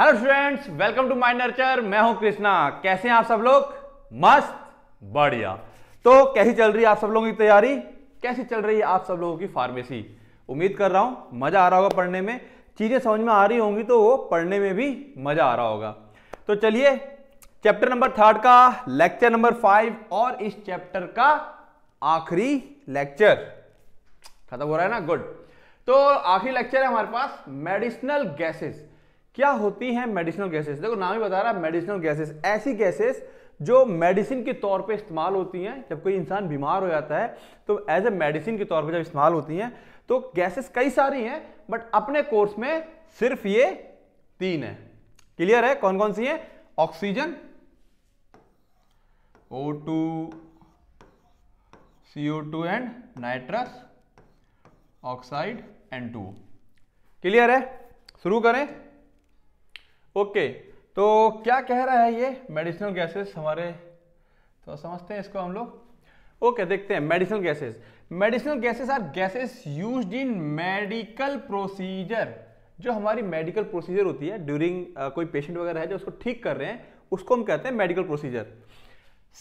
hello students welcome to my Nurture मैं हूं कृष्णा कैसे हैं आप सब लोग मस्त बढ़िया तो कैसी चल रही है आप सब लोगों की तैयारी कैसी चल रही है आप सब लोगों की फार्मेसी उम्मीद कर रहा हूं मजा आ रहा होगा पढ़ने में चीजें समझ में आ रही होंगी तो वो पढ़ने में भी मजा आ रहा होगा तो चलिए चैप्टर नंबर थर्ड का लेक्चर नंबर फाइव और इस चैप्टर का आखिरी लेक्चर खत्म हो रहा है ना गुड तो आखिरी लेक्चर है हमारे पास मेडिसिनल गैसेस क्या होती हैं मेडिसिनल गैसेस देखो नाम ही बता रहा है मेडिसिनल गैसेस ऐसी गैसेस जो मेडिसिन के तौर पे इस्तेमाल होती हैं जब कोई इंसान बीमार हो जाता है तो एज ए मेडिसिन के तौर पे जब इस्तेमाल होती हैं तो गैसेस कई सारी हैं बट अपने कोर्स में सिर्फ ये तीन है क्लियर है कौन कौन सी है oxygen O two C O two and nitrous oxide and two clear है शुरू करें ओके तो क्या कह रहा है ये मेडिसिनल गैसेस हमारे तो समझते हैं इसको हम लोग ओके देखते हैं medicinal gases medicinal gases are gases used in medical procedure जो हमारी मेडिकल प्रोसीजर होती है ड्यूरिंग uh, कोई पेशेंट वगैरह है जो उसको ठीक कर रहे हैं उसको हम कहते हैं medical procedure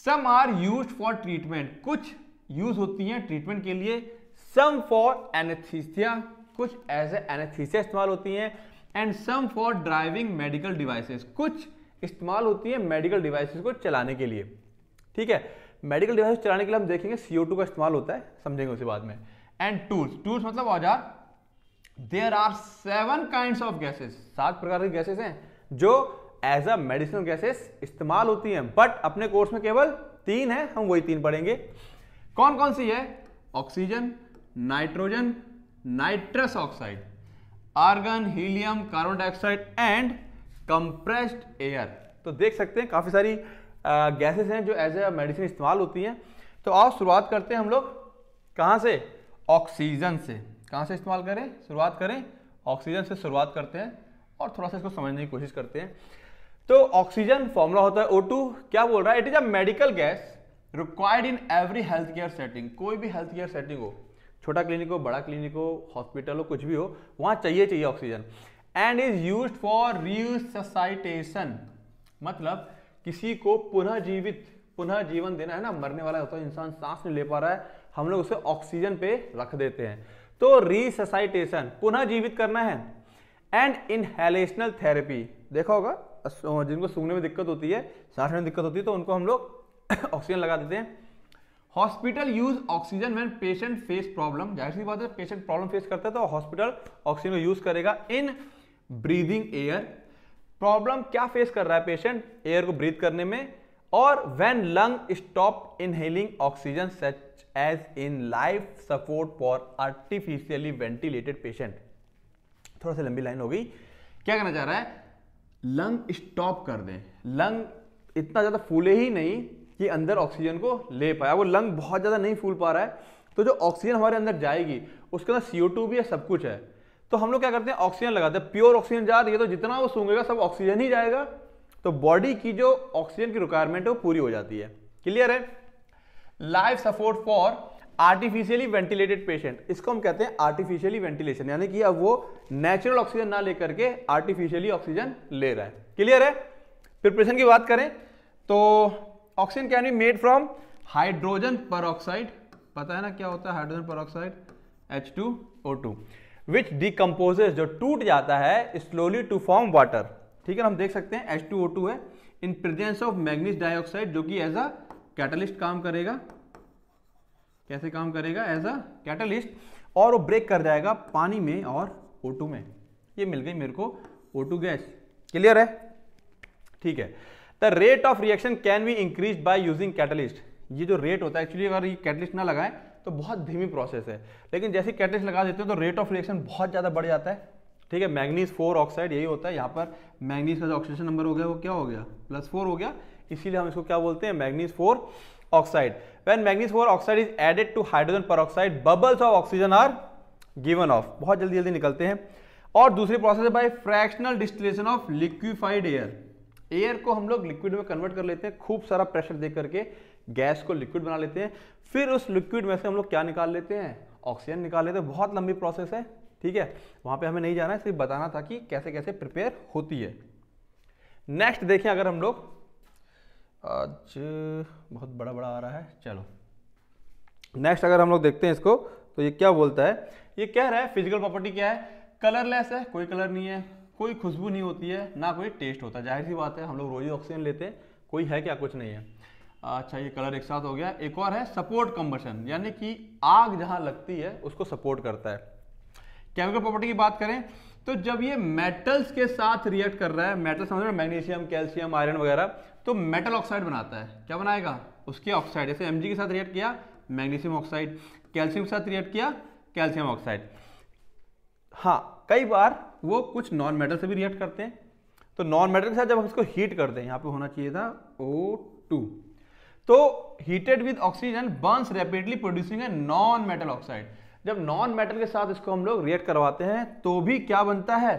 some are use for treatment कुछ यूज होती हैं ट्रीटमेंट के लिए सम फॉर एनेथीसिया कुछ एज एनेथीसिया इस्तेमाल होती हैं and some for driving medical devices कुछ इस्तेमाल होती है मेडिकल डिवाइसेस को चलाने के लिए ठीक है मेडिकल डिवाइस चलाने के लिए हम देखेंगे टू का इस्तेमाल होता है समझेंगे उसी बाद में एंड टूल्स टूल्स मतलब औजार there are seven kind of gases सात प्रकार के गैसेस हैं जो एज अ मेडिसिनल गैसेस इस्तेमाल होती हैं बट अपने कोर्स में केवल तीन है हम वही तीन पढ़ेंगे कौन कौन सी है oxygen nitrogen nitrous oxide argon helium carbon dioxide and compressed air तो देख सकते हैं काफ़ी सारी गैसेस हैं जो एज ए मेडिसिन इस्तेमाल होती हैं तो आओ शुरुआत करते हैं हम लोग कहाँ से ऑक्सीजन से कहाँ से इस्तेमाल करें शुरुआत करें ऑक्सीजन से शुरुआत करते हैं और थोड़ा सा इसको समझने की कोशिश करते हैं तो ऑक्सीजन फॉर्मूला होता है टू क्या बोल रहा है it is a medical gas required in every health care setting कोई भी हेल्थ केयर सेटिंग हो छोटा क्लिनिक हो बड़ा क्लिनिक हो हॉस्पिटल हो कुछ भी हो वहां चाहिए चाहिए oxygen and is use for resuscitation मतलब किसी को पुनः जीवित पुनः जीवन देना है ना मरने वाला होता है इंसान सांस नहीं ले पा रहा है हम लोग उसे ऑक्सीजन पे रख देते हैं तो रिससाइटेशन पुनः जीवित करना है एंड इनहेलेशनल थेरेपी देखा होगा जिनको सूंघने में दिक्कत होती है सांस में दिक्कत होती है तो उनको हम लोग ऑक्सीजन लगा देते हैं hospital use oxygen when patient face problem जाहिर सी बात है पेशेंट प्रॉब्लम फेस करता है तो हॉस्पिटल ऑक्सीजन का यूज करेगा इन ब्रीदिंग एयर प्रॉब्लम क्या फेस कर रहा है पेशेंट एयर को ब्रीथ करने में और when lung stop inhaling oxygen such as in life support for artificially ventilated patient थोड़ा सा लंबी लाइन हो गई क्या कहना चाह रहा है लंग स्टॉप कर दें लंग इतना ज़्यादा फूले ही नहीं कि अंदर ऑक्सीजन को ले पाया वो लंग बहुत ज़्यादा नहीं फूल पा रहा है तो जो ऑक्सीजन हमारे अंदर जाएगी उसके अंदर सी भी है सब कुछ है तो हम लोग क्या करते हैं ऑक्सीजन लगाते हैं प्योर ऑक्सीजन जा रही है तो जितना वो सूंघेगा सब ऑक्सीजन ही जाएगा तो बॉडी की जो ऑक्सीजन की रिक्वायरमेंट है वो पूरी हो जाती है क्लियर है life support for artificially ventilated patient इसको हम कहते हैं आर्टिफिशियली वेंटिलेशन यानी कि अब वो नेचुरल ऑक्सीजन ना लेकर के आर्टिफिशियली ऑक्सीजन ले रहा है क्लियर है प्रिपरेशन की बात करें तो oxygen can be made from hydrogen पर पता है ना क्या होता है hydrogen peroxide H two O two which decomposes जो टूट जाता है स्लोली टू फॉर्म वाटर ठीक है हम देख सकते हैं एच टू ओ टू है in presence of manganese dioxide जो कि एज अ कैटलिस्ट काम करेगा कैसे काम करेगा एज अ कैटलिस्ट और वो ब्रेक कर जाएगा पानी में और ओ में ये मिल गई मेरे को ओ टू गैस क्लियर है ठीक है the rate of reaction can be increase by using catalyst ये जो रेट होता है एक्चुअली अगर ये कैटलिस्ट ना लगाएं तो बहुत धीमी प्रोसेस है लेकिन जैसे कैटलिस्ट लगा देते हैं तो रेट ऑफ रिएक्शन बहुत ज़्यादा बढ़ जाता है ठीक है मैग्नीज फोर ऑक्साइड यही होता है यहाँ पर मैग्नीज का जो ऑक्सीजन नंबर हो गया वो क्या हो गया प्लस फोर हो गया इसीलिए हम इसको क्या बोलते हैं manganese four oxide when manganese four oxide is added to hydrogen peroxide bubbles of oxygen are given off बहुत जल्दी जल्दी निकलते हैं और दूसरी प्रोसेस है by fractional distillation of liquefied air air को हम लोग लिक्विड में कन्वर्ट कर लेते हैं खूब सारा प्रेशर दे करके गैस को लिक्विड बना लेते हैं फिर उस लिक्विड में से हम लोग क्या निकाल लेते हैं ऑक्सीजन निकाल लेते हैं बहुत लंबी प्रोसेस है ठीक है वहां पे हमें नहीं जाना है सिर्फ बताना था कि कैसे कैसे प्रिपेयर होती है नेक्स्ट देखें अगर हम लोग आज बहुत बड़ा बड़ा आ रहा है चलो नेक्स्ट अगर हम लोग देखते हैं इसको तो ये क्या बोलता है ये कह रहा है फिजिकल प्रॉपर्टी क्या है कलरलेस है कोई कलर नहीं है कोई खुशबू नहीं होती है ना कोई टेस्ट होता जाहिर सी बात है हम लोग रोज़ ऑक्सीजन लेते हैं कोई है क्या कुछ नहीं है अच्छा ये कलर एक साथ हो गया एक और है सपोर्ट कम्बशन यानी कि आग जहाँ लगती है उसको सपोर्ट करता है केमिकल प्रॉपर्टी की बात करें तो जब ये मेटल्स के साथ रिएक्ट कर रहा है मेटल समझ रहे मैग्नीशियम कैल्शियम आयरन वगैरह तो मेटल ऑक्साइड बनाता है क्या बनाएगा उसके ऑक्साइड जैसे एम के साथ रिएक्ट किया मैग्नीशियम ऑक्साइड कैल्शियम के साथ रिएक्ट किया कैल्शियम ऑक्साइड हाँ कई बार वो कुछ नॉन मेटल से भी रिएक्ट करते हैं तो नॉन मेटल के साथ जब हम इसको हीट करते हैं यहाँ पे होना चाहिए था ओ टू तो heated with oxygen burns rapidly producing a non metal oxide जब नॉन मेटल के साथ इसको हम लोग रिएक्ट करवाते हैं तो भी क्या बनता है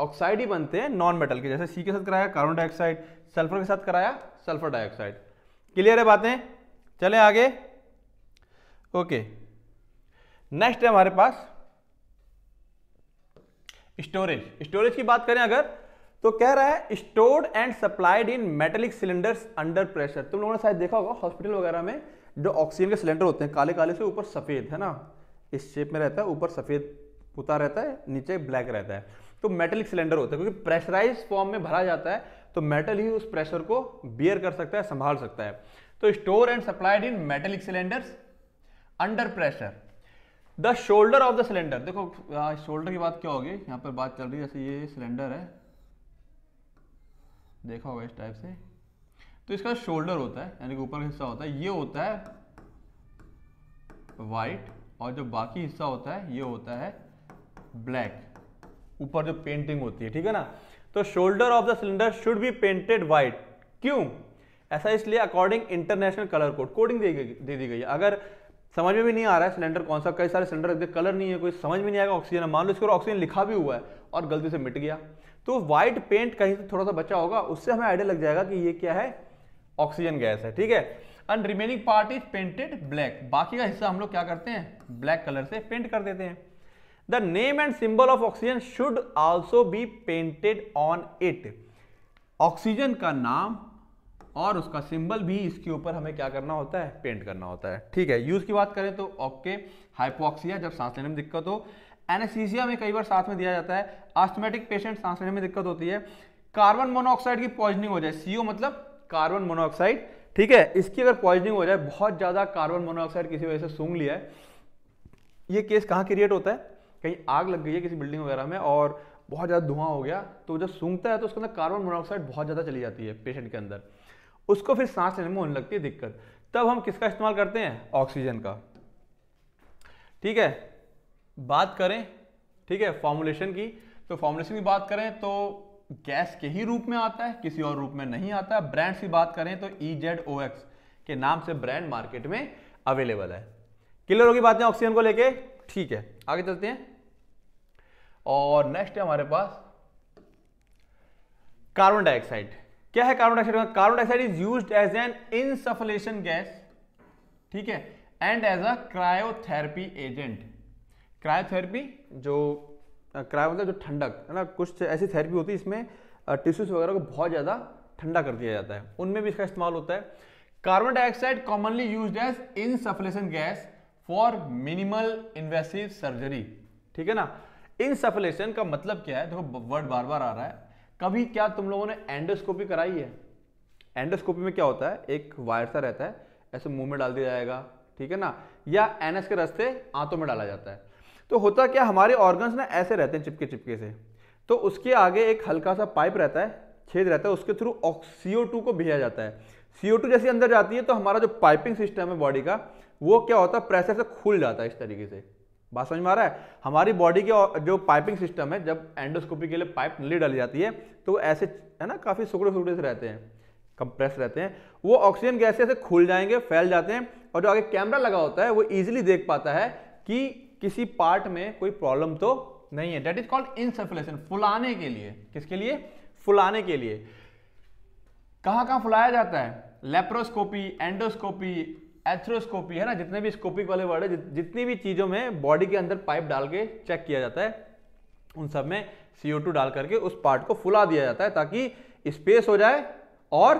ऑक्साइड ही बनते हैं नॉन मेटल के जैसे सी के साथ कराया कार्बन डाइऑक्साइड सल्फर के साथ कराया सल्फर डाइऑक्साइड क्लियर है बातें चले आगे ओके नेक्स्ट है हमारे पास स्टोरेज स्टोरेज की बात करें अगर तो कह रहा है stored and supplied in metallic cylinders under pressure तुम लोगों ने शायद देखा होगा हॉस्पिटल वगैरह में जो ऑक्सीजन के सिलेंडर होते हैं काले काले से ऊपर सफ़ेद है ना इस शेप में रहता है ऊपर सफ़ेद पुता रहता है नीचे ब्लैक रहता है तो मेटेलिक सिलेंडर होता है क्योंकि प्रेशराइज फॉर्म में भरा जाता है तो मेटल ही उस प्रेशर को बियर कर सकता है संभाल सकता है तो store and supplied in metallic cylinders under pressure the shoulder of the cylinder देखो शोल्डर की बात क्या होगी यहाँ पर बात चल रही है जैसे ये सिलेंडर है देखा होगा इस टाइप से तो इसका शोल्डर होता है यानी कि ऊपर का हिस्सा होता है ये होता है वाइट और जो बाकी हिस्सा होता है ये होता है ब्लैक ऊपर जो पेंटिंग होती है ठीक है ना तो shoulder of the cylinder should be painted white क्यों ऐसा इसलिए according international colour code coding दे दी गई अगर समझ में भी नहीं आ रहा है सिलेंडर कौन सा कई सारे सिलेंडर देखते कलर नहीं है कोई समझ में नहीं आएगा ऑक्सीजन मान लो इसके ऑक्सीजन लिखा भी हुआ है और गलती से मिट गया तो वाइट पेंट कहीं से थोड़ा सा बचा होगा उससे हमें आइडिया लग जाएगा कि ये क्या है ऑक्सीजन गैस है ठीक है and remaining part is painted black बाकी का हिस्सा हम लोग क्या करते हैं ब्लैक कलर से पेंट कर देते हैं the name and symbol of oxygen should also be painted on it oxygen का नाम और उसका सिंबल भी इसके ऊपर हमें क्या करना होता है पेंट करना होता है ठीक है यूज़ की बात करें तो ओके हाइपोक्सिया जब सांस लेने में दिक्कत हो एनेस्थीसिया में कई बार साथ में दिया जाता है आस्थमेटिक पेशेंट सांस लेने में दिक्कत होती है कार्बन मोनोऑक्साइड की पॉइजनिंग हो जाए सीओ मतलब कार्बन मोनोऑक्साइड ठीक है इसकी अगर पॉइजनिंग हो जाए बहुत ज़्यादा कार्बन मोनोऑक्साइड किसी वजह से सूंघ लिया है ये केस कहाँ क्रिएट होता है कहीं आग लग गई है किसी बिल्डिंग वगैरह में और बहुत ज़्यादा धुआं हो गया तो जब सूंघता है तो उसके अंदर कार्बन मोनोऑक्साइड बहुत ज़्यादा चली जाती है पेशेंट के अंदर उसको फिर सांस लेने में होने लगती है दिक्कत तब हम किसका इस्तेमाल करते हैं ऑक्सीजन का ठीक है बात करें ठीक है फॉर्मुलेशन की तो फॉर्मुलेशन की बात करें तो गैस के ही रूप में आता है किसी और रूप में नहीं आता ब्रांड्स की बात करें तो ई जेड ओ एक्स के नाम से ब्रांड मार्केट में अवेलेबल है क्लियर होगी बातें ऑक्सीजन को लेके ठीक है आगे चलते हैं और नेक्स्ट है हमारे पास कार्बन डाइऑक्साइड क्या है carbon dioxide carbon dioxide is use as an insufflation gas ठीक है and as a cryotherapy agent cryotherapy जो क्रायो मतलब जो ठंडक है ना कुछ ऐसी थेरेपी होती है इसमें टिश्यूज वगैरह को बहुत ज़्यादा ठंडा कर दिया जाता है उनमें भी इसका इस्तेमाल होता है carbon dioxide commonly use as insufflation gas for minimal invasive surgery ठीक है ना इनसफलेशन का मतलब क्या है देखो वर्ड बार बार आ रहा है कभी क्या तुम लोगों ने एंडोस्कोपी कराई है एंडोस्कोपी में क्या होता है एक वायर सा रहता है ऐसे मुंह में डाल दिया जाएगा ठीक है ना या एनएस के रास्ते आंतों में डाला जाता है तो होता क्या हमारे ऑर्गन्स ना ऐसे रहते हैं चिपके चिपके से तो उसके आगे एक हल्का सा पाइप रहता है छेद रहता है उसके थ्रू सीओ को भेजा जाता है सीओ जैसी अंदर जाती है तो हमारा जो पाइपिंग सिस्टम है बॉडी का वो क्या होता है प्रेशर से खुल जाता है इस तरीके से बात समझ में आ रहा है हमारी बॉडी के जो पाइपिंग सिस्टम है जब एंडोस्कोपी के लिए पाइप नली डाली जाती है तो ऐसे है ना काफ़ी सुकड़े सुकड़े से रहते हैं कंप्रेस रहते हैं वो ऑक्सीजन गैस ऐसे खुल जाएंगे फैल जाते हैं और जो आगे कैमरा लगा होता है वो ईजिली देख पाता है कि किसी पार्ट में कोई प्रॉब्लम तो नहीं है डेट इज कॉल्ड इंसर्फुलेशन फुलाने के लिए किसके लिए फुलाने के लिए कहां कहाँ फुलाया जाता है लेप्रोस्कोपी एंडोस्कोपी एथ्रोस्कोपी है ना जितने भी स्कोपिक वाले वर्ड है जितनी भी चीज़ों में बॉडी के अंदर पाइप डाल के चेक किया जाता है उन सब में सीओ टू डाल करके उस पार्ट को फुला दिया जाता है ताकि स्पेस हो जाए और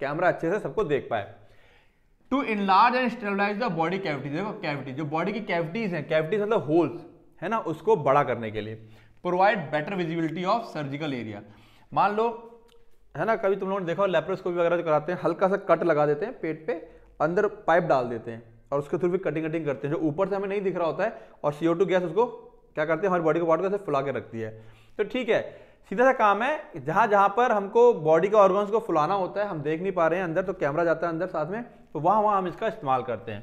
कैमरा अच्छे से सबको देख पाए to enlarge and stabilise the body cavities देखो कैविटी जो बॉडी की कैविटीज हैं कैविटीज मतलब होल्स है ना उसको बड़ा करने के लिए provide better visibility of surgical area मान लो है ना कभी तुम लोगों ने देखा लेप्रोस्कोपी वगैरह जो कराते हैं हल्का सा कट लगा देते हैं पेट पे अंदर पाइप डाल देते हैं और उसके थ्रू भी कटिंग कटिंग करते हैं जो ऊपर से हमें नहीं दिख रहा होता है और सी गैस उसको क्या करते हैं हमारी बॉडी को वाटर से फुला के रखती है तो ठीक है सीधा सा काम है जहां जहां पर हमको बॉडी के ऑर्गन्स को फुलाना होता है हम देख नहीं पा रहे हैं अंदर तो कैमरा जाता है अंदर साथ में तो वहां वहां हम इसका इस्तेमाल करते हैं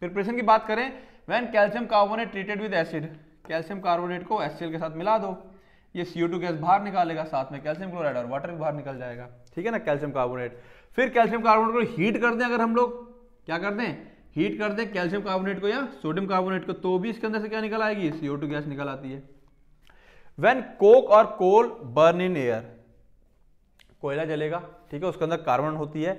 प्रिपरेशन की बात करें when calcium carbonate treated with acid calcium carbonate को एस के साथ मिला दो ये सी गैस बाहर निकालेगा साथ में कैल्शियम क्लोराइड और वाटर भी बाहर निकल जाएगा ठीक है ना कैल्शियम कार्बोनेट फिर कैल्शियम कार्बोनेट को हीट कर दें अगर हम लोग क्या कर दें हीट कर दें कैल्शियम कार्बोनेट को या सोडियम कार्बोनेट को तो भी इसके अंदर से क्या निकल आएगी सीओ टू गैस निकल आती है वेन कोक और कोल बर्न इन एयर कोयला जलेगा ठीक है उसके अंदर कार्बन होती है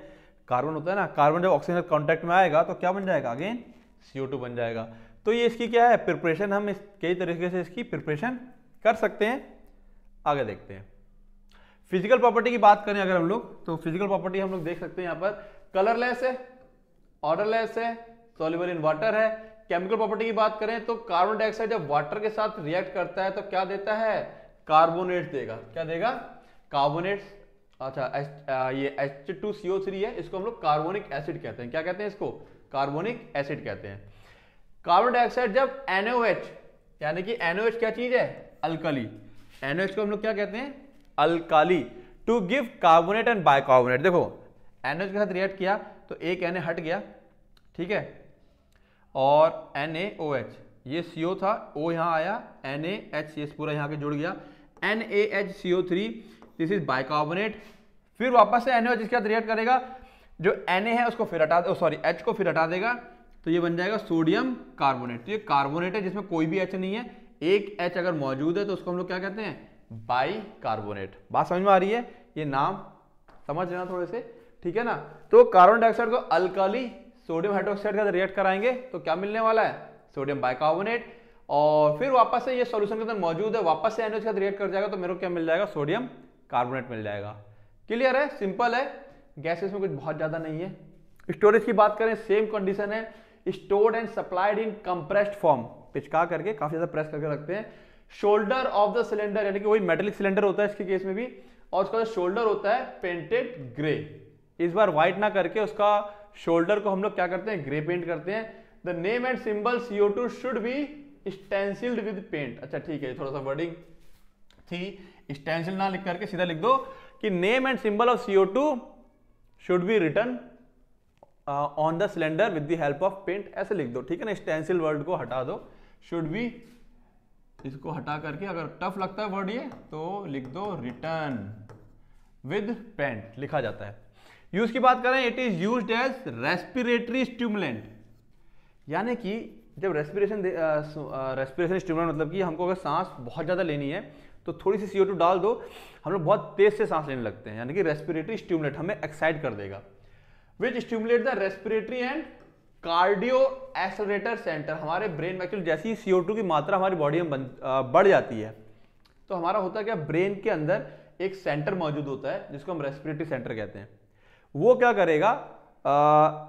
कार्बन होता है ना कार्बन जब ऑक्सीजन कॉन्टेक्ट में आएगा तो क्या बन जाएगा अगेन सीओ टू बन जाएगा तो ये इसकी क्या है प्रिपरेशन हम इस कई तरीके से इसकी प्रिपरेशन कर सकते हैं आगे देखते हैं फिजिकल प्रॉपर्टी की बात करें अगर हम लोग तो फिजिकल प्रॉपर्टी हम लोग देख सकते हैं यहाँ पर कलरलेस है ऑर्डरलेस है सोलिबल इन वाटर है केमिकल प्रॉपर्टी की बात करें तो कार्बन डाइऑक्साइड जब वाटर के साथ रिएक्ट करता है तो क्या देता है कार्बोनेट देगा क्या देगा कार्बोनेट अच्छा एच टू ये H2CO3 है इसको हम लोग कार्बोनिक एसिड कहते हैं क्या कहते हैं इसको कार्बोनिक एसिड कहते हैं कार्बन डाइऑक्साइड जब NaOH यानी कि NaOH क्या चीज है अल्कली NaOH को हम लोग क्या कहते हैं alkali to give carbonate and carbonate देखो एनएच के साथ रिएक्ट किया तो एक एन हट गया ठीक है और एन ये सीओ था ओ यहां आया एन एच पूरा यहां के जुड़ गया N A H C three this is bicarbonate फिर वापस से एन एच इसके साथ रिएक्ट करेगा जो एन है उसको फिर हटा सॉरी एच को फिर हटा देगा तो ये बन जाएगा सोडियम कार्बोनेट तो ये कार्बोनेट है जिसमें कोई भी एच नहीं है एक एच अगर मौजूद है तो उसको हम लोग क्या कहते हैं बाई कार्बोनेट बात समझ में आ रही है ये नाम समझ लेना थोड़े से ठीक है ना तो कार्बन डाइऑक्साइड को अल्कली सोडियम हाइड्रोक्साइड का रिएक्ट कराएंगे तो क्या मिलने वाला है सोडियम बाइकार्बोनेट और फिर वापस से ये सॉल्यूशन के अंदर मौजूद है वापस से एनओ के साथ रिएक्ट कर जाएगा तो मेरे को क्या मिल जाएगा सोडियम कार्बोनेट मिल जाएगा क्लियर है सिंपल है गैसेस में कुछ बहुत ज़्यादा नहीं है स्टोरेज की बात करें सेम कंडीशन है stored and supplied in compressed form पिचका करके काफ़ी ज़्यादा प्रेस करके रखते हैं शोल्डर ऑफ द सिलेंडर यानी कि वही मेटलिक सिलेंडर होता है इसके केस में भी और उसका जो शोल्डर होता है पेंटेड ग्रे इस बार व्हाइट ना करके उसका शोल्डर को हम लोग क्या करते हैं ग्रे पेंट करते हैं the name and symbol CO two should be stencilled with paint अच्छा ठीक है थोड़ा सा वर्डिंग थी स्टेंसिल ना लिख करके सीधा लिख दो कि name and symbol of CO two should be written on the cylinder with the help of paint ऐसे लिख दो ठीक है ना स्टेंसिल वर्ड को हटा दो शुड बी इसको हटा करके अगर टफ लगता है वर्ड ये तो लिख दो रिटर्न विद पेंट लिखा जाता है यूज की बात करें it is use as respiratory stimulant यानी कि जब रेस्पिरेशन रेस्पिरेशन स्टिमुलेंट मतलब कि हमको अगर सांस बहुत ज़्यादा लेनी है तो थोड़ी सी सीओ डाल दो हम लोग बहुत तेज से सांस लेने लगते हैं यानी कि रेस्पिरेटरी स्टिमुलेट हमें एक्साइट कर देगा which stimulate the respiratory and cardio accelerator centre हमारे ब्रेन में एक्चुअली जैसी सी की मात्रा हमारी बॉडी में बन, बढ़ जाती है तो हमारा होता है क्या ब्रेन के अंदर एक सेंटर मौजूद होता है जिसको हम रेस्पिरेटरी सेंटर कहते हैं वो क्या करेगा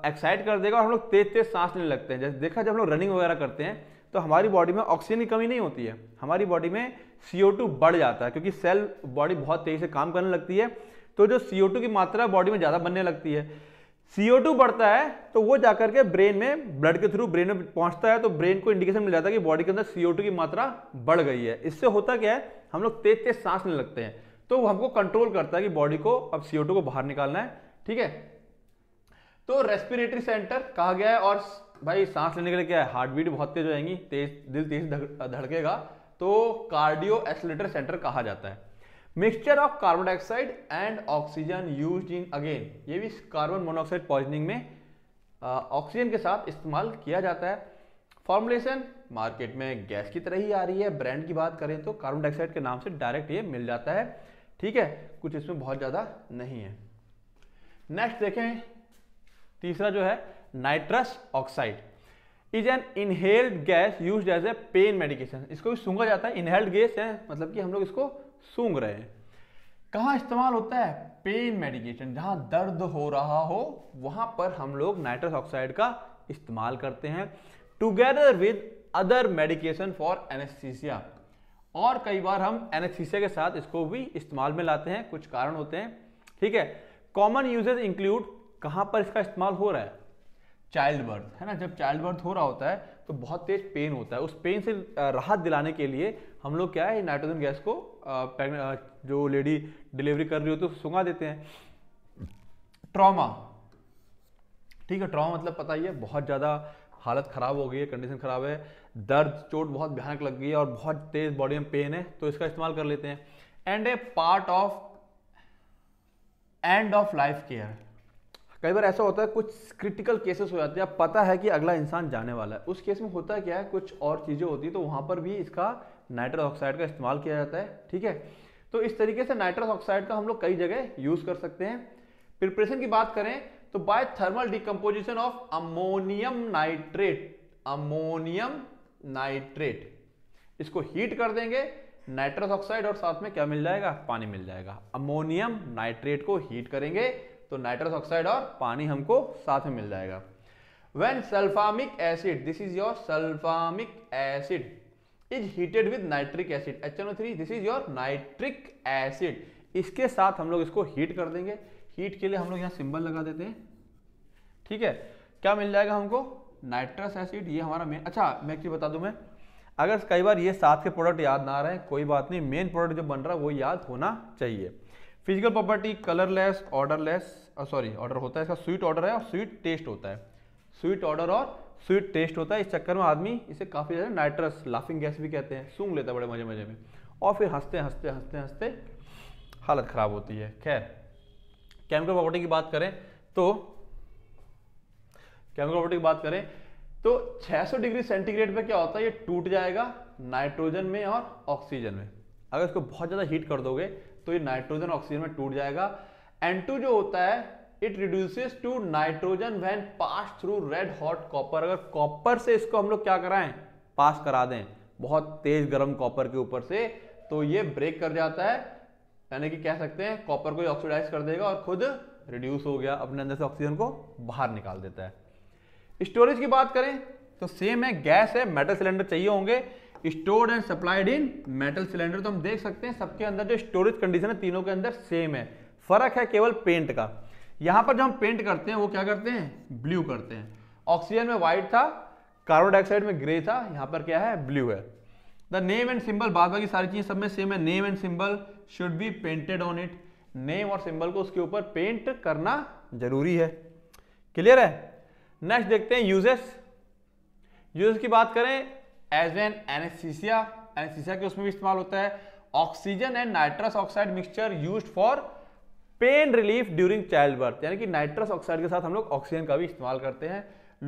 एक्साइट कर देगा और हम लोग तेज तेज सांस लेने लगते हैं जैसे देखा जब हम लोग रनिंग वगैरह करते हैं तो हमारी बॉडी में ऑक्सीजन की कमी नहीं होती है हमारी बॉडी में सी बढ़ जाता है क्योंकि सेल बॉडी बहुत तेज़ी से काम करने लगती है तो जो सी की मात्रा बॉडी में ज़्यादा बनने लगती है CO2 बढ़ता है तो वो जाकर के ब्रेन में ब्लड के थ्रू ब्रेन में पहुंचता है तो ब्रेन को इंडिकेशन मिल जाता है कि बॉडी के अंदर CO2 की मात्रा बढ़ गई है इससे होता क्या है हम लोग तेज तेज सांस लेने लगते हैं तो वो हमको कंट्रोल करता है कि बॉडी को अब CO2 को बाहर निकालना है ठीक है तो रेस्पिरेटरी सेंटर कहा गया है और भाई सांस लेने के लिए क्या है हार्ट बीट बहुत तेज हो जाएंगी तेज दिल तेज धड़केगा तो कार्डियो एसलेटर सेंटर कहा जाता है mixture of carbon dioxide and oxygen use in again ये भी कार्बन मोनोऑक्साइड पॉइजनिंग में ऑक्सीजन के साथ इस्तेमाल किया जाता है फॉर्मुलेशन मार्केट में गैस की तरह ही आ रही है ब्रांड की बात करें तो कार्बन डाइऑक्साइड के नाम से डायरेक्ट ये मिल जाता है ठीक है कुछ इसमें बहुत ज़्यादा नहीं है नेक्स्ट देखें तीसरा जो है nitrous oxide is an inhaled gas use as a pain medication इसको भी सूंघा जाता है इनहेल्ड गैस है मतलब कि हम लोग इसको सूंघ रहे हैं कहाँ इस्तेमाल होता है पेन मेडिकेशन जहाँ दर्द हो रहा हो वहाँ पर हम लोग नाइट्रस ऑक्साइड का इस्तेमाल करते हैं together with other medication for anaesthesia और कई बार हम एनेस्थीसिया के साथ इसको भी इस्तेमाल में लाते हैं कुछ कारण होते हैं ठीक है कॉमन यूजेज इंक्लूड कहाँ पर इसका इस्तेमाल हो रहा है चाइल्ड बर्थ है ना जब चाइल्ड बर्थ हो रहा होता है तो बहुत तेज पेन होता है उस पेन से राहत दिलाने के लिए हम लोग क्या है नाइट्रोजन गैस को जो लेडी डिलीवरी कर रही होती है उसको सुंगा देते हैं ट्रॉमा ठीक है ट्रॉमा मतलब पता ही है बहुत ज़्यादा हालत ख़राब हो गई है कंडीशन ख़राब है दर्द चोट बहुत भयानक लग गई है और बहुत तेज़ बॉडी में पेन है तो इसका इस्तेमाल कर लेते हैं and a part of end of life care कई बार ऐसा होता है कुछ क्रिटिकल केसेस हो जाते हैं पता है कि अगला इंसान जाने वाला है उस केस में होता है क्या है कुछ और चीज़ें होती है तो वहाँ पर भी इसका नाइट्रस ऑक्साइड का इस्तेमाल किया जाता है ठीक है तो इस तरीके से नाइट्रस ऑक्साइड का हम लोग कई जगह यूज कर सकते हैं प्रिपरेशन की बात करें तो by thermal decomposition of ammonium nitrate ammonium nitrate इसको हीट कर देंगे नाइट्रस ऑक्साइड और साथ में क्या मिल जाएगा पानी मिल जाएगा अमोनियम नाइट्रेट को हीट करेंगे तो नाइट्रस ऑक्साइड और पानी हमको साथ में मिल जाएगा when sulfamic acid this is your sulfamic acid is heated with nitric acid H N O three this is your nitric acid इसके साथ हम लोग इसको हीट कर देंगे हीट के लिए हम लोग यहाँ सिंबल लगा देते हैं ठीक है क्या मिल जाएगा हमको नाइट्रस एसिड ये हमारा मेन अच्छा मैं एक चीज़ बता दूं मैं अगर कई बार ये साथ के प्रोडक्ट याद ना आ रहे हैं कोई बात नहीं मेन प्रोडक्ट जो बन रहा है वो याद होना चाहिए physical property colourless odourless sorry odour होता है इसका स्वीट ऑर्डर है और स्वीट टेस्ट होता है स्वीट ऑर्डर और स्वीट टेस्ट होता है इस चक्कर में आदमी इसे काफ़ी ज़्यादा नाइट्रस लाफिंग गैस भी कहते हैं सूंघ लेता बड़े मज़े मज़े में और फिर हंसते हंसते हंसते हंसते हालत ख़राब होती है खैर केमिकल प्रॉपर्टी की बात करें तो केमिकल प्रॉपर्टी की बात करें तो 600 डिग्री सेंटीग्रेड पे क्या होता है ये टूट जाएगा नाइट्रोजन में और ऑक्सीजन में अगर इसको बहुत ज़्यादा हीट कर दोगे तो ये नाइट्रोजन ऑक्सीजन में टूट जाएगा एन जो होता है it reduces to nitrogen when pass through red hot copper अगर कॉपर से इसको हम लोग क्या कराएं पास करा दें बहुत तेज गर्म कॉपर के ऊपर से तो ये ब्रेक कर जाता है यानी कि कह सकते हैं कॉपर को ऑक्सीडाइज कर देगा और खुद रिड्यूस हो गया अपने अंदर से ऑक्सीजन को बाहर निकाल देता है स्टोरेज की बात करें तो सेम है गैस है मेटल सिलेंडर चाहिए होंगे stored and supplied in metal cylinder तो हम देख सकते हैं सबके अंदर जो स्टोरेज कंडीशन है तीनों के अंदर सेम है फर्क है केवल पेंट का यहां पर जो हम पेंट करते हैं वो क्या करते हैं ब्लू करते हैं ऑक्सीजन में व्हाइट था कार्बन डाइऑक्साइड में ग्रे था यहां पर क्या है ब्लू है द नेम एंड सिंबल बाद बाकी सारी चीज़ें सब में सेम है name and symbol should be painted on it name और सिंबल को उसके ऊपर पेंट करना जरूरी है क्लियर है नेक्स्ट देखते हैं यूजेस यूजेस की बात करें एज एन एनेस्थीसिया एनेस्थीसिया के उसमें भी इस्तेमाल होता है oxygen and nitrous oxide mixture used for pain relief during childbirth यानी कि नाइट्रस ऑक्साइड के साथ हम लोग ऑक्सीजन का भी इस्तेमाल करते हैं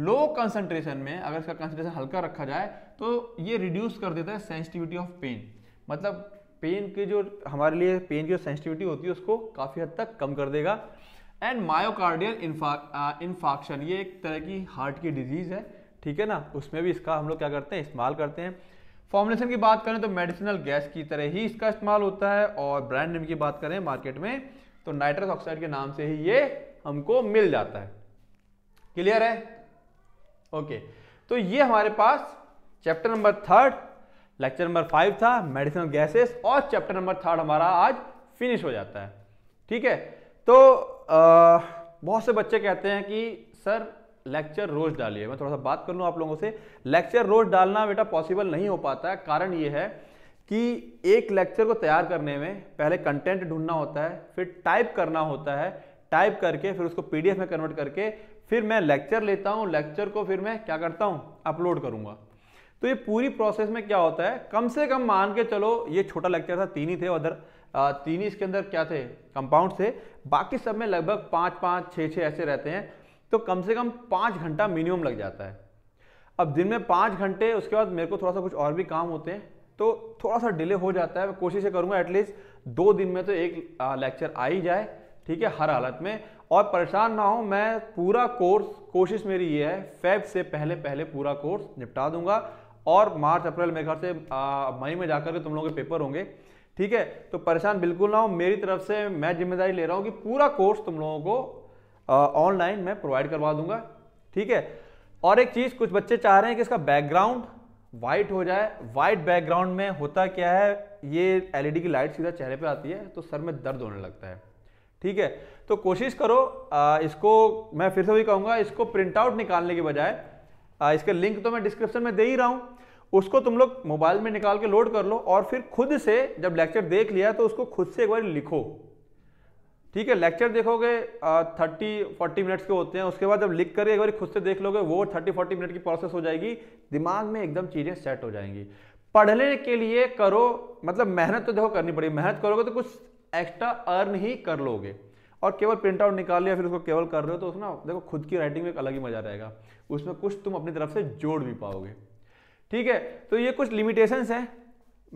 लो कंसंट्रेशन में अगर इसका कंसंट्रेशन हल्का रखा जाए तो ये रिड्यूस कर देता है सेंसिटिविटी ऑफ पेन मतलब पेन के जो हमारे लिए पेन की जो सेंसिटिविटी होती है उसको काफ़ी हद तक कम कर देगा एंड मायोकार्डियल इन्फाक्शन ये एक तरह की हार्ट की डिजीज़ है ठीक है ना उसमें भी इसका हम लोग क्या करते हैं इस्तेमाल करते हैं फॉर्मुलेशन की बात करें तो मेडिसिनल गैस की तरह ही इसका इस्तेमाल होता है और ब्रांड नेम की बात करें मार्केट में तो नाइट्रस ऑक्साइड के नाम से ही ये हमको मिल जाता है क्लियर है ओके तो ये हमारे पास chapter number third lecture number five था मेडिसिनल गैसेस और चैप्टर नंबर थर्ड हमारा आज फिनिश हो जाता है ठीक है तो आ, बहुत से बच्चे कहते हैं कि सर लेक्चर रोज डालिए मैं थोड़ा सा बात कर लूँ आप लोगों से लेक्चर रोज डालना बेटा पॉसिबल नहीं हो पाता है कारण ये है कि एक लेक्चर को तैयार करने में पहले कंटेंट ढूंढना होता है फिर टाइप करना होता है टाइप करके फिर उसको पीडीएफ में कन्वर्ट करके फिर मैं लेक्चर लेता हूँ लेक्चर को फिर मैं क्या करता हूँ अपलोड करूँगा तो ये पूरी प्रोसेस में क्या होता है कम से कम मान के चलो ये छोटा लेक्चर था तीन ही थे उधर तीन ही इसके अंदर क्या थे कंपाउंड थे बाकी सब में लगभग पाँच पाँच छः छः ऐसे रहते हैं तो कम से कम पाँच घंटा मिनिमम लग जाता है अब दिन में पाँच घंटे उसके बाद मेरे को थोड़ा सा कुछ और भी काम होते हैं तो थोड़ा सा डिले हो जाता है मैं कोशिश करूंगा एटलीस्ट दो दिन में तो एक लेक्चर आ ही जाए ठीक है हर हालत में और परेशान ना हो मैं पूरा कोर्स कोशिश मेरी ये है फेब से पहले पहले पूरा कोर्स निपटा दूंगा और मार्च अप्रैल मेरे घर से मई में जाकर के तुम लोगों के पेपर होंगे ठीक है तो परेशान बिल्कुल ना हो मेरी तरफ से मैं जिम्मेदारी ले रहा हूँ कि पूरा कोर्स तुम लोगों को ऑनलाइन मैं प्रोवाइड करवा दूंगा ठीक है और एक चीज़ कुछ बच्चे चाह रहे हैं कि इसका बैकग्राउंड वाइट हो जाए वाइट बैकग्राउंड में होता क्या है ये एलईडी e की लाइट सीधा चेहरे पे आती है तो सर में दर्द होने लगता है ठीक है तो कोशिश करो आ, इसको मैं फिर से भी कहूँगा इसको प्रिंट आउट निकालने के बजाय इसका लिंक तो मैं डिस्क्रिप्शन में दे ही रहा हूँ उसको तुम लोग मोबाइल में निकाल के लोड कर लो और फिर खुद से जब लेक्चर देख लिया तो उसको खुद से एक बार लिखो ठीक है लेक्चर देखोगे थर्टी फोर्टी मिनट्स के होते हैं उसके बाद जब लिख कर एक बार खुद से देख लोगे वो थर्टी फोर्टी मिनट की प्रोसेस हो जाएगी दिमाग में एकदम चीज़ें सेट हो जाएंगी पढ़ने के लिए करो मतलब मेहनत तो देखो करनी पड़ेगी मेहनत करोगे तो कुछ एक्स्ट्रा अर्न ही कर लोगे और केवल प्रिंट आउट निकाल लिया फिर उसको केवल कर रहे हो तो उसमें देखो खुद की राइटिंग में एक अलग ही मजा रहेगा उसमें कुछ तुम अपनी तरफ से जोड़ भी पाओगे ठीक है तो ये कुछ लिमिटेशंस हैं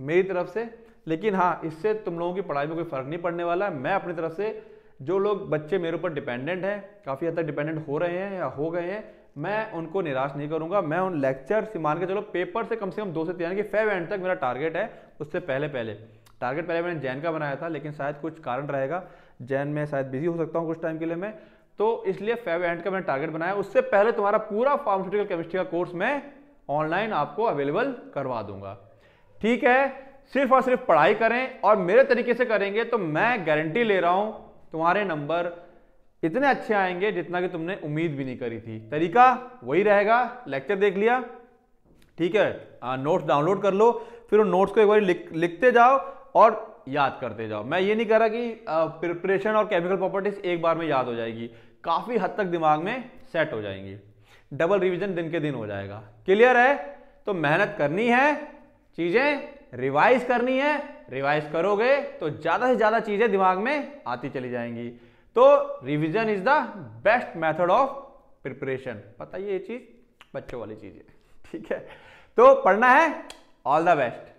मेरी तरफ से लेकिन हाँ इससे तुम लोगों की पढ़ाई में कोई फर्क नहीं पड़ने वाला है मैं अपनी तरफ से जो लोग बच्चे मेरे ऊपर डिपेंडेंट हैं काफ़ी हद तक डिपेंडेंट हो रहे हैं या हो गए हैं मैं उनको निराश नहीं करूंगा मैं उन लेक्चर से मान के चलो पेपर से कम से कम दो से तीन यानी कि फाइव एंड तक मेरा टारगेट है उससे पहले पहले टारगेट पहले मैंने जैन का बनाया था लेकिन शायद कुछ कारण रहेगा जैन में शायद बिजी हो सकता हूँ कुछ टाइम के लिए मैं तो इसलिए फाइव एंड का मैंने टारगेट बनाया उससे पहले तुम्हारा पूरा फार्मास्यूटिकल केमिस्ट्री का कोर्स मैं ऑनलाइन आपको अवेलेबल करवा दूंगा ठीक है सिर्फ और सिर्फ पढ़ाई करें और मेरे तरीके से करेंगे तो मैं गारंटी ले रहा हूं तुम्हारे नंबर इतने अच्छे आएंगे जितना कि तुमने उम्मीद भी नहीं करी थी तरीका वही रहेगा लेक्चर देख लिया ठीक है नोट्स डाउनलोड कर लो फिर उन नोट्स को एक बार लिख, लिखते जाओ और याद करते जाओ मैं ये नहीं कह रहा कि प्रिपरेशन और केमिकल प्रॉपर्टीज एक बार में याद हो जाएगी काफ़ी हद तक दिमाग में सेट हो जाएंगी डबल रिवीजन दिन के दिन हो जाएगा क्लियर है तो मेहनत करनी है चीज़ें रिवाइज करनी है रिवाइज करोगे तो ज़्यादा से ज़्यादा चीज़ें दिमाग में आती चली जाएंगी तो revision is the best method of preparation पता ही ये चीज़ बच्चों वाली चीज़ है ठीक है तो पढ़ना है ऑल द बेस्ट